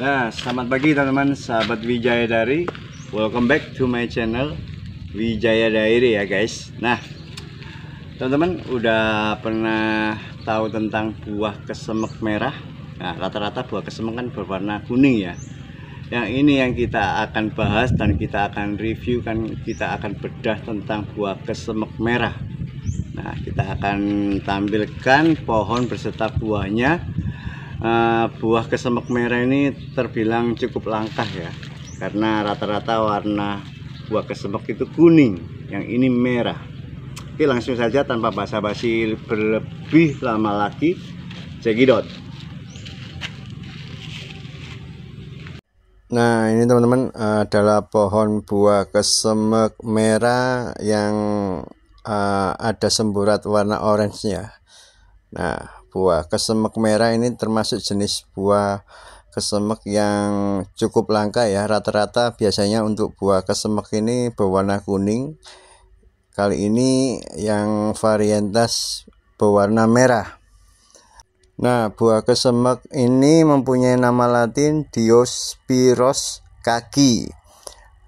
Nah, selamat pagi teman-teman, sahabat Wijaya Dari. Welcome back to my channel Wijaya Diary ya guys. Nah, teman-teman udah pernah tahu tentang buah kesemek merah? Nah, rata-rata buah kesemek kan berwarna kuning ya. Yang ini yang kita akan bahas dan kita akan review kan kita akan bedah tentang buah kesemek merah. Nah, kita akan tampilkan pohon berserta buahnya Eh, buah kesemek merah ini terbilang cukup langka ya karena rata-rata warna buah kesemek itu kuning yang ini merah oke langsung saja tanpa basa-basi berlebih lama lagi cekidot Nah ini teman-teman adalah pohon buah kesemek merah yang eh, ada semburat warna orange nya. Nah buah. Kesemek merah ini termasuk jenis buah kesemek yang cukup langka ya. Rata-rata biasanya untuk buah kesemek ini berwarna kuning. Kali ini yang varietas berwarna merah. Nah, buah kesemek ini mempunyai nama latin Diospyros kaki.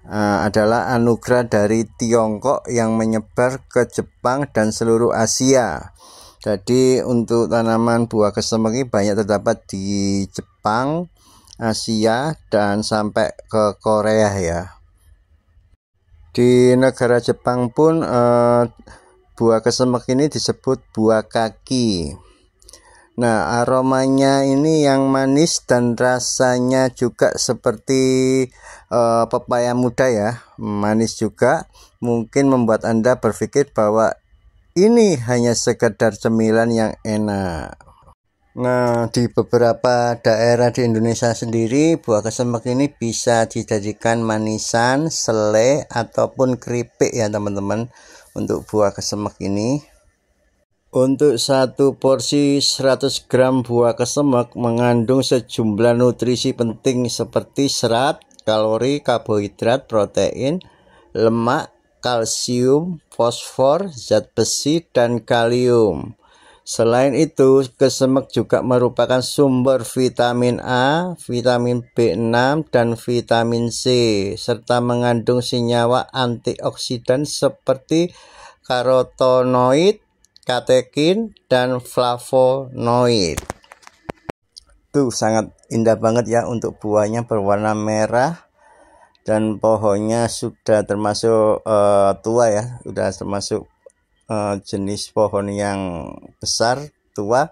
Uh, adalah anugerah dari Tiongkok yang menyebar ke Jepang dan seluruh Asia. Jadi untuk tanaman buah kesemek ini banyak terdapat di Jepang, Asia, dan sampai ke Korea ya. Di negara Jepang pun eh, buah kesemek ini disebut buah kaki. Nah, aromanya ini yang manis dan rasanya juga seperti uh, pepaya muda ya, manis juga. Mungkin membuat Anda berpikir bahwa ini hanya sekedar cemilan yang enak. Nah, di beberapa daerah di Indonesia sendiri, buah kesemek ini bisa dijadikan manisan, selai, ataupun keripik ya teman-teman untuk buah kesemek ini. Untuk satu porsi 100 gram buah kesemek mengandung sejumlah nutrisi penting seperti serat, kalori, karbohidrat, protein, lemak, kalsium, fosfor, zat besi, dan kalium. Selain itu, kesemek juga merupakan sumber vitamin A, vitamin B6, dan vitamin C, serta mengandung senyawa antioksidan seperti karotenoid, katekin, dan flavonoid. Tuh sangat indah banget ya untuk buahnya berwarna merah dan pohonnya sudah termasuk uh, tua ya sudah termasuk uh, jenis pohon yang besar tua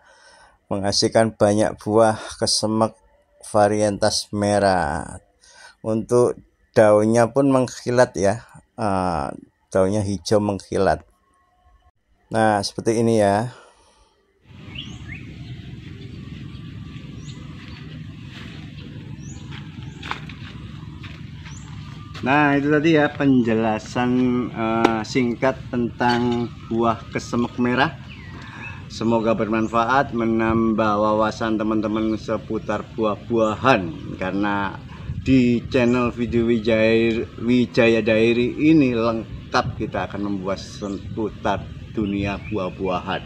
menghasilkan banyak buah kesemek varietas merah untuk daunnya pun mengkilat ya uh, daunnya hijau mengkilat nah seperti ini ya Nah itu tadi ya penjelasan uh, singkat tentang buah kesemek merah Semoga bermanfaat menambah wawasan teman-teman seputar buah-buahan Karena di channel video Wijaya, Wijaya Dairi ini lengkap kita akan membuat seputar dunia buah-buahan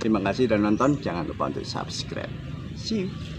Terima kasih dan nonton jangan lupa untuk subscribe See you